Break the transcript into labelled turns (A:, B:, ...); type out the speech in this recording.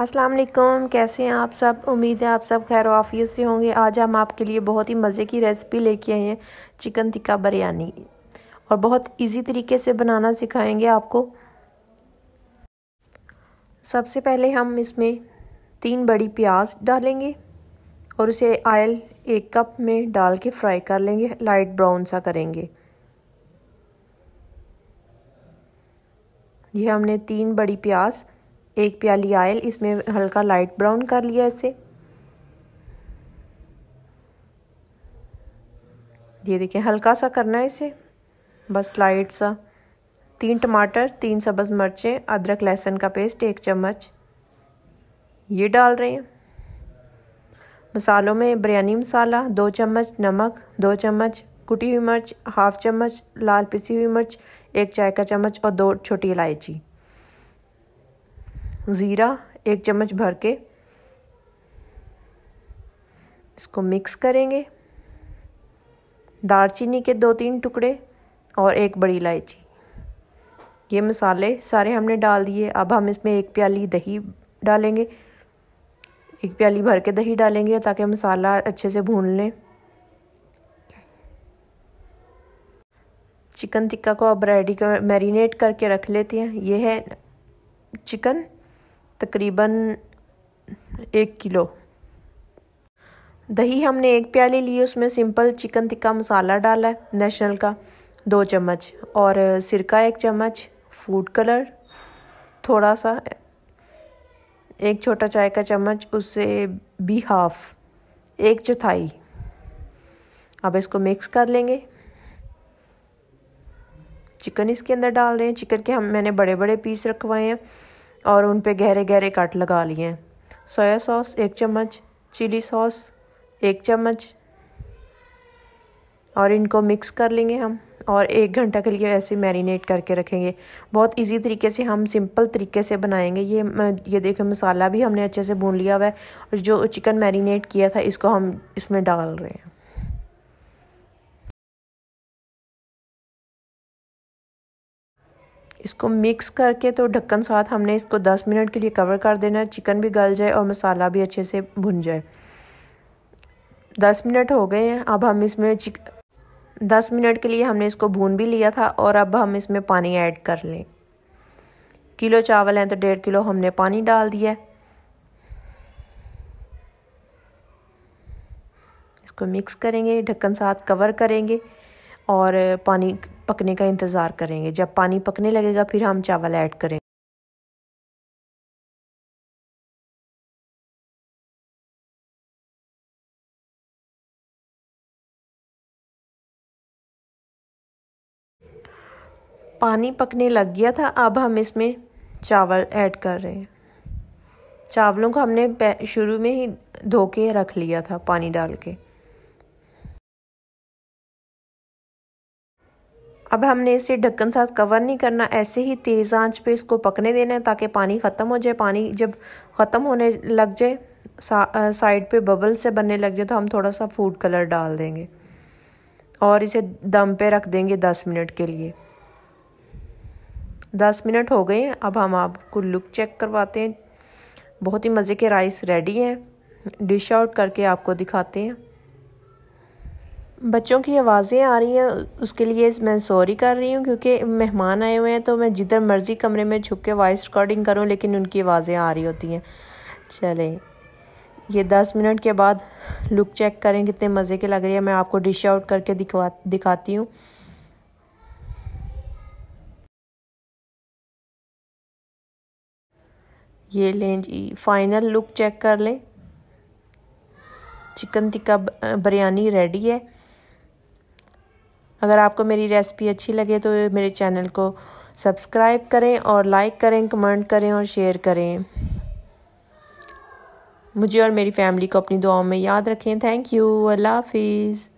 A: अस्सलाम वालेकुम कैसे हैं आप सब उम्मीद है आप सब खैर आफियत से होंगे आज हम आपके लिए बहुत ही मज़े की रेसिपी लेके आए हैं चिकन टिक्का बिरयानी और बहुत इजी तरीके से बनाना सिखाएंगे आपको सबसे पहले हम इसमें तीन बड़ी प्याज डालेंगे और उसे आयल एक कप में डाल के फ्राई कर लेंगे लाइट ब्राउन सा करेंगे ये हमने तीन बड़ी प्याज एक प्याली आयल इसमें हल्का लाइट ब्राउन कर लिया इसे ये देखिए हल्का सा करना है इसे बस लाइट सा तीन टमाटर तीन सब्ज़ मिर्चें अदरक लहसुन का पेस्ट एक चम्मच ये डाल रहे हैं मसालों में बिरयानी मसाला दो चम्मच नमक दो चम्मच कुटी हुई मिर्च हाफ चम्मच लाल पिसी हुई मिर्च एक चाय का चम्मच और दो छोटी इलायची ज़ीरा एक चम्मच भर के इसको मिक्स करेंगे दालचीनी के दो तीन टुकड़े और एक बड़ी इलायची ये मसाले सारे हमने डाल दिए अब हम इसमें एक प्याली दही डालेंगे एक प्याली भर के दही डालेंगे ताकि मसाला अच्छे से भून लें चिकन टिक्का को अब रेडी कर मैरिनेट करके रख लेते हैं ये है चिकन तकरीबन एक किलो दही हमने एक प्याली ली उसमें सिंपल चिकन टिक्का मसाला डाला है नेशनल का दो चम्मच और सिरका एक चम्मच फूड कलर थोड़ा सा एक छोटा चाय का चम्मच उससे भी हाफ एक चौथाई अब इसको मिक्स कर लेंगे चिकन इसके अंदर डाल रहे हैं चिकन के हम मैंने बड़े बड़े पीस रखवाए हैं और उन पे गहरे गहरे कट लगा लिए हैं सोया सॉस एक चम्मच चिली सॉस एक चम्मच और इनको मिक्स कर लेंगे हम और एक घंटा के लिए ऐसे मैरिनेट करके रखेंगे बहुत इजी तरीके से हम सिंपल तरीके से बनाएंगे ये ये देखें मसाला भी हमने अच्छे से भून लिया हुआ है और जो चिकन मैरिनेट किया था इसको हम इसमें डाल रहे हैं इसको मिक्स करके तो ढक्कन साथ हमने इसको 10 मिनट के लिए कवर कर देना है चिकन भी गल जाए और मसाला भी अच्छे से भुन जाए 10 मिनट हो गए हैं अब हम इसमें चिक दस मिनट के लिए हमने इसको भून भी लिया था और अब हम इसमें पानी ऐड कर लें किलो चावल हैं तो डेढ़ किलो हमने पानी डाल दिया है इसको मिक्स करेंगे ढक्कन साथ कवर करेंगे और पानी पकने का इंतज़ार करेंगे जब पानी पकने लगेगा फिर हम चावल ऐड करेंगे पानी पकने लग गया था अब हम इसमें चावल ऐड कर रहे हैं चावलों को हमने शुरू में ही धो के रख लिया था पानी डाल के अब हमने इसे ढक्कन साथ कवर नहीं करना ऐसे ही तेज़ आंच पे इसको पकने देना है ताकि पानी ख़त्म हो जाए पानी जब ख़त्म होने लग जाए सा, साइड पे बबल से बनने लग जाए तो हम थोड़ा सा फूड कलर डाल देंगे और इसे दम पे रख देंगे दस मिनट के लिए दस मिनट हो गए हैं अब हम आपको लुक चेक करवाते हैं बहुत ही मज़े के राइस रेडी हैं डिश आउट करके आपको दिखाते हैं बच्चों की आवाज़ें आ रही हैं उसके लिए मैं सॉरी कर रही हूँ क्योंकि मेहमान आए हुए हैं तो मैं जिधर मर्ज़ी कमरे में छुप के वॉइस रिकॉर्डिंग करूँ लेकिन उनकी आवाज़ें आ रही होती हैं चलें ये दस मिनट के बाद लुक चेक करें कितने मज़े के लग रही है मैं आपको डिश आउट करके दिखवा दिखाती हूँ ये लें जी फाइनल लुक चेक कर लें चिकन टिक्का बिरयानी रेडी है अगर आपको मेरी रेसिपी अच्छी लगे तो मेरे चैनल को सब्सक्राइब करें और लाइक करें कमेंट करें और शेयर करें मुझे और मेरी फैमिली को अपनी दुआओं में याद रखें थैंक यू अल्लाह हाफिज़